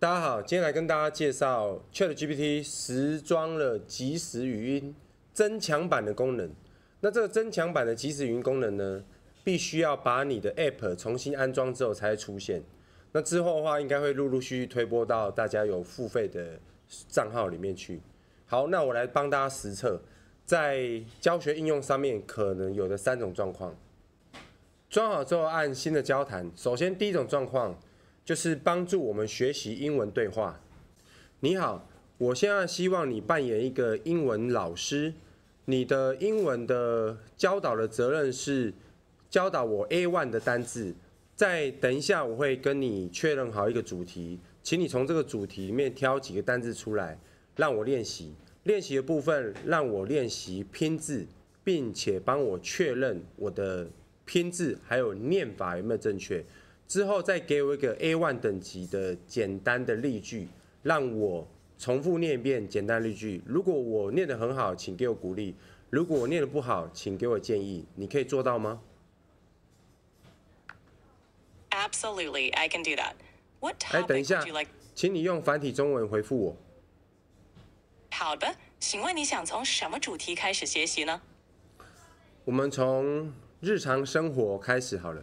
大家好，今天来跟大家介绍 Chat GPT 时装了即时语音增强版的功能。那这个增强版的即时语音功能呢，必须要把你的 App 重新安装之后才会出现。那之后的话，应该会陆陆续续推播到大家有付费的账号里面去。好，那我来帮大家实测，在教学应用上面可能有的三种状况。装好之后按新的交谈，首先第一种状况。就是帮助我们学习英文对话。你好，我现在希望你扮演一个英文老师。你的英文的教导的责任是教导我 A one 的单字。再等一下，我会跟你确认好一个主题，请你从这个主题里面挑几个单字出来让我练习。练习的部分让我练习拼字，并且帮我确认我的拼字还有念法有没有正确。之后再给我一个 A one 等级的简单的例句，让我重复念一遍简单例句。如果我念得很好，请给我鼓励；如果我念得不好，请给我建议。你可以做到吗？Absolutely, I can do that. What topic do you like? 请你用繁体中文回复我。好的，请问你想从什么主题开始学习呢？我们从日常生活开始好了。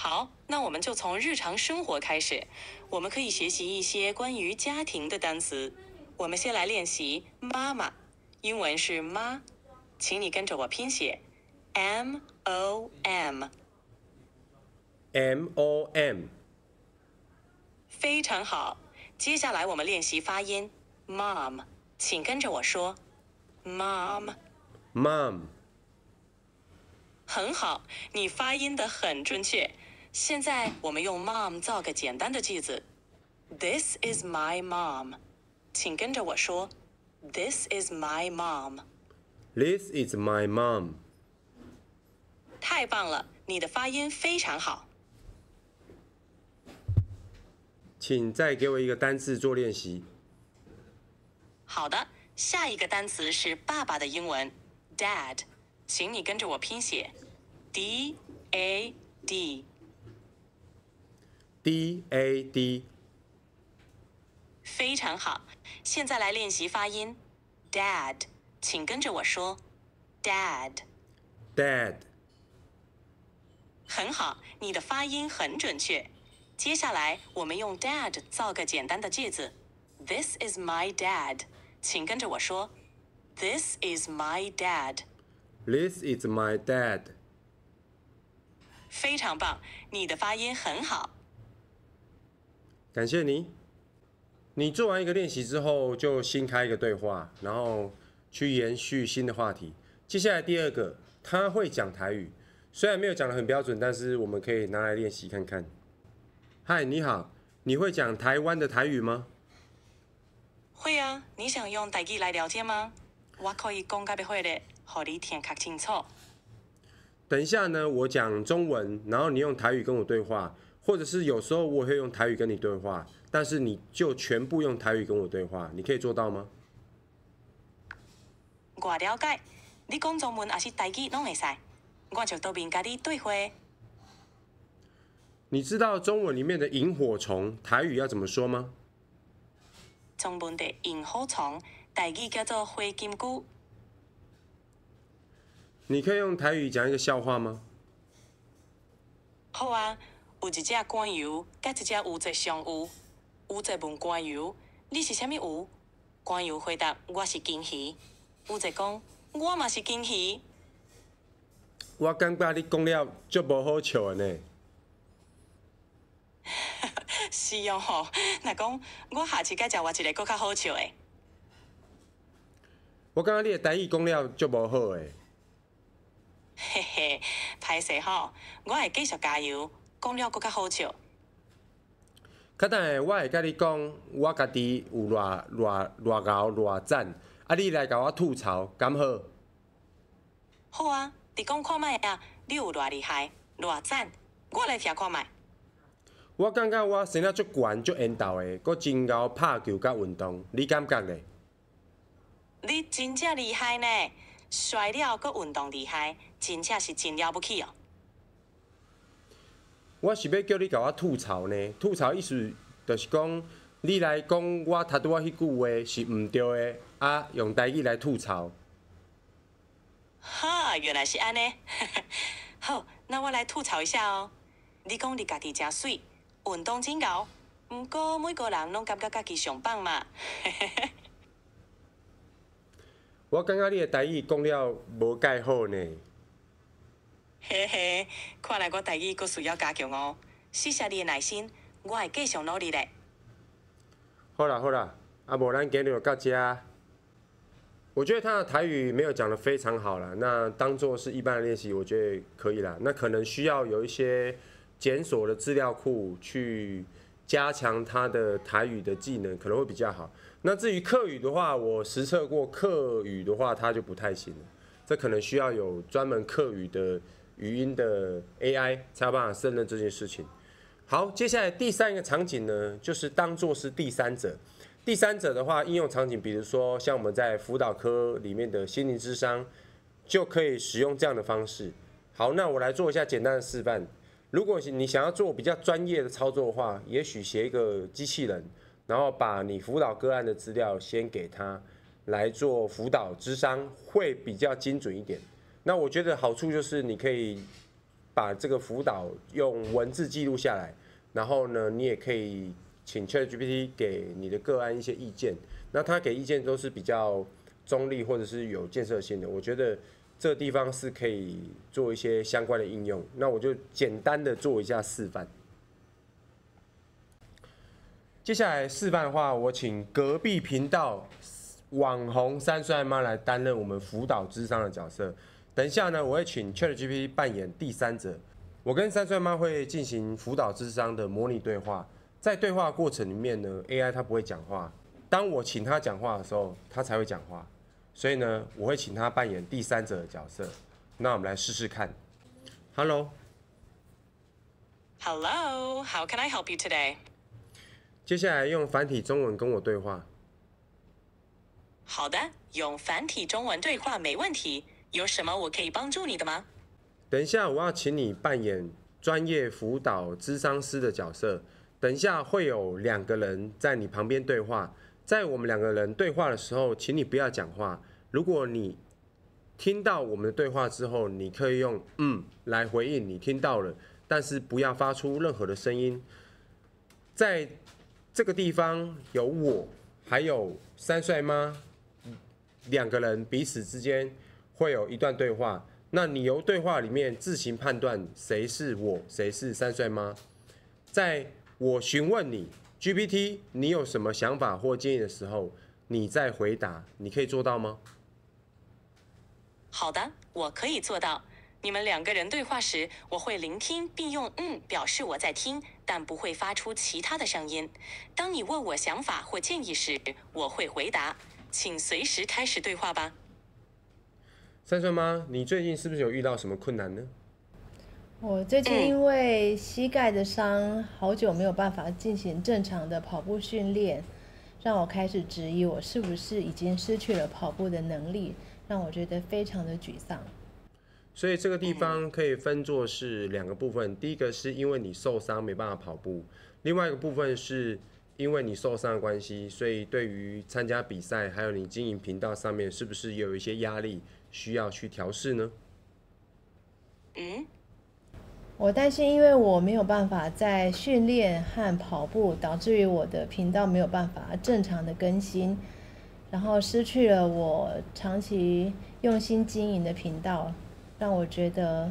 好，那我们就从日常生活开始。我们可以学习一些关于家庭的单词。我们先来练习“妈妈”，英文是“妈”。请你跟着我拼写，m o m，m o m。非常好。接下来我们练习发音，“mom”。请跟着我说，“mom”，mom。很好，你发音的很准确。现在我们用 mom 造个简单的句子。This is my mom。请跟着我说。This is my mom。This is my mom。太棒了，你的发音非常好。请再给我一个单词做练习。好的，下一个单词是爸爸的英文 dad。请你跟着我拼写。d a d。D A D，非常好。现在来练习发音，Dad，请跟着我说，Dad，Dad，很好，你的发音很准确。接下来我们用 Dad 造个简单的句子，This is my Dad，请跟着我说，This is my Dad，This is my Dad，非常棒，你的发音很好。感谢你。你做完一个练习之后，就新开一个对话，然后去延续新的话题。接下来第二个，他会讲台语，虽然没有讲的很标准，但是我们可以拿来练习看看。嗨，你好，你会讲台湾的台语吗？会啊，你想用台语来聊天吗？我可以讲比较会的，让你听较清楚。等一下呢，我讲中文，然后你用台语跟我对话。或者是有时候我会用台语跟你对话，但是你就全部用台语跟我对话，你可以做到吗？我了解，你讲中文还是台语拢会使，我就多边跟你对话。你知道中文里面的萤火虫台语要怎么说吗？中文的萤火虫台语叫做灰金菇。你可以用台语讲一个笑话吗？好啊。有一只官油佮一只乌贼相遇，乌贼问官油：“你是啥物乌？”官油回答：“我是金鱼。”乌贼讲：“我嘛是金鱼。”我感觉你讲了足无好笑的呢。是哦吼，若讲我下次再食，换一个佫较好笑的。我感觉你的台语讲了足无好诶。嘿嘿，歹势吼，我会继续加油。讲了更较好笑。较等下我会甲你讲我家己有偌偌偌敖偌赞，啊你来甲我吐槽，敢好？好啊，你讲看麦啊，你有偌厉害，偌赞，我来听看麦。我感觉我生了足悬足缘投的，搁真敖拍球佮运动，你感觉呢？你真正厉害呢，摔了搁运动厉害，真正是真了不起哦。我是要叫你甲我吐槽呢，吐槽意思就是讲，你来讲我，读拄我迄句话是毋对的，啊，用台语来吐槽。哈，原来是安尼，好，那我来吐槽一下哦。你讲你家己真水，运动真牛，毋过每个人拢感觉家己上棒嘛。我感觉你的台语讲了无介好呢。嘿嘿，看来我台语佫需要加强哦。谢谢你的耐心，我会继续努力的。好啦好啦，啊，不然给恁个家。我觉得他的台语没有讲的非常好了，那当做是一般的练习，我觉得可以了。那可能需要有一些检索的资料库去加强他的台语的技能，可能会比较好。那至于客语的话，我实测过客语的话，他就不太行了。这可能需要有专门客语的。语音的 AI 才有办法胜任这件事情。好，接下来第三个场景呢，就是当做是第三者。第三者的话，应用场景比如说像我们在辅导科里面的心灵智商，就可以使用这样的方式。好，那我来做一下简单的示范。如果你想要做比较专业的操作的话，也许写一个机器人，然后把你辅导个案的资料先给他来做辅导智商，会比较精准一点。那我觉得好处就是你可以把这个辅导用文字记录下来，然后呢，你也可以请 ChatGPT 给你的个案一些意见。那他给意见都是比较中立或者是有建设性的。我觉得这地方是可以做一些相关的应用。那我就简单的做一下示范。接下来示范的话，我请隔壁频道网红三帅妈来担任我们辅导智商的角色。等一下呢，我会请 ChatGPT 扮演第三者，我跟三岁妈会进行辅导智商的模拟对话。在对话过程里面呢，AI 它不会讲话，当我请它讲话的时候，它才会讲话。所以呢，我会请它扮演第三者的角色。那我们来试试看。Hello。Hello，How can I help you today？接下来用繁体中文跟我对话。好的，用繁体中文对话没问题。有什么我可以帮助你的吗？等一下，我要请你扮演专业辅导咨商师的角色。等一下会有两个人在你旁边对话，在我们两个人对话的时候，请你不要讲话。如果你听到我们的对话之后，你可以用“嗯”来回应你听到了，但是不要发出任何的声音。在这个地方有我，还有三帅吗？两个人彼此之间。会有一段对话，那你由对话里面自行判断谁是我，谁是三岁吗？在我询问你 GPT 你有什么想法或建议的时候，你再回答，你可以做到吗？好的，我可以做到。你们两个人对话时，我会聆听并用“嗯”表示我在听，但不会发出其他的声音。当你问我想法或建议时，我会回答。请随时开始对话吧。三顺妈，你最近是不是有遇到什么困难呢？我最近因为膝盖的伤，好久没有办法进行正常的跑步训练，让我开始质疑我是不是已经失去了跑步的能力，让我觉得非常的沮丧。所以这个地方可以分作是两个部分，第一个是因为你受伤没办法跑步，另外一个部分是因为你受伤的关系，所以对于参加比赛，还有你经营频道上面，是不是有一些压力？需要去调试呢？嗯，我担心，因为我没有办法在训练和跑步，导致于我的频道没有办法正常的更新，然后失去了我长期用心经营的频道，让我觉得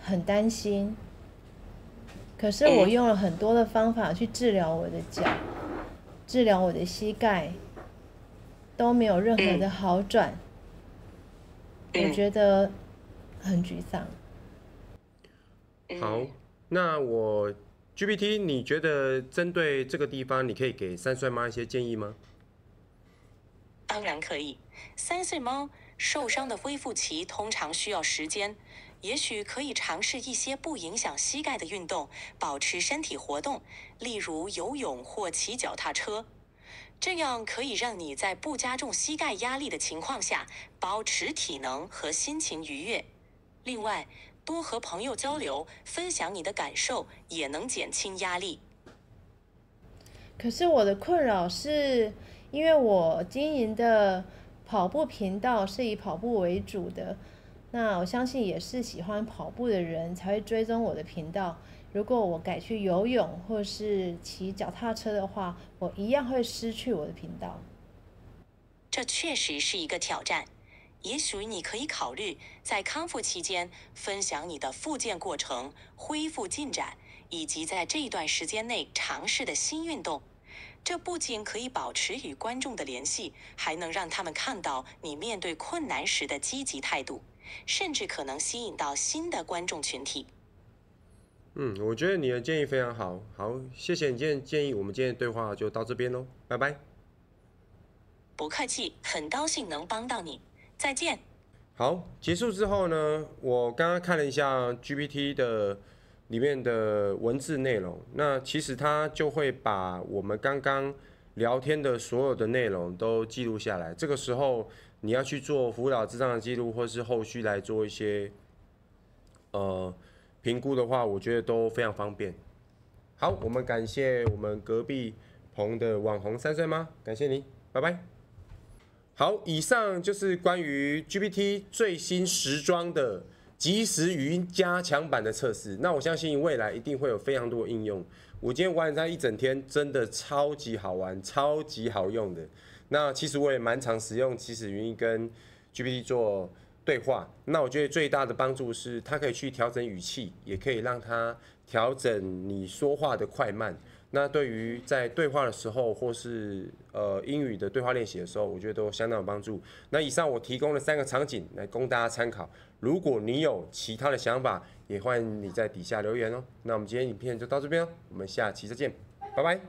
很担心。可是我用了很多的方法去治疗我的脚，治疗我的膝盖，都没有任何的好转。我觉得很沮丧。好，那我 GPT，你觉得针对这个地方，你可以给三岁猫一些建议吗？当然可以。三岁猫受伤的恢复期通常需要时间，也许可以尝试一些不影响膝盖的运动，保持身体活动，例如游泳或骑脚踏车。这样可以让你在不加重膝盖压力的情况下，保持体能和心情愉悦。另外，多和朋友交流，分享你的感受，也能减轻压力。可是我的困扰是因为我经营的跑步频道是以跑步为主的。那我相信也是喜欢跑步的人才会追踪我的频道。如果我改去游泳或是骑脚踏车的话，我一样会失去我的频道。这确实是一个挑战。也许你可以考虑在康复期间分享你的复健过程、恢复进展，以及在这一段时间内尝试的新运动。这不仅可以保持与观众的联系，还能让他们看到你面对困难时的积极态度。甚至可能吸引到新的观众群体。嗯，我觉得你的建议非常好，好，谢谢你建建议，我们今天对话就到这边喽，拜拜。不客气，很高兴能帮到你，再见。好，结束之后呢，我刚刚看了一下 GPT 的里面的文字内容，那其实它就会把我们刚刚聊天的所有的内容都记录下来，这个时候。你要去做辅导、智障的记录，或是后续来做一些呃评估的话，我觉得都非常方便。好，我们感谢我们隔壁棚的网红三岁妈，感谢你，拜拜。好，以上就是关于 GPT 最新时装的即时语音加强版的测试。那我相信未来一定会有非常多应用。我今天晚上一整天真的超级好玩、超级好用的。那其实我也蛮常使用始原因跟 GPT 做对话。那我觉得最大的帮助是它可以去调整语气，也可以让它调整你说话的快慢。那对于在对话的时候，或是呃英语的对话练习的时候，我觉得都相当有帮助。那以上我提供了三个场景来供大家参考。如果你有其他的想法，也欢迎你在底下留言哦。那我们今天影片就到这边哦，我们下期再见，拜拜。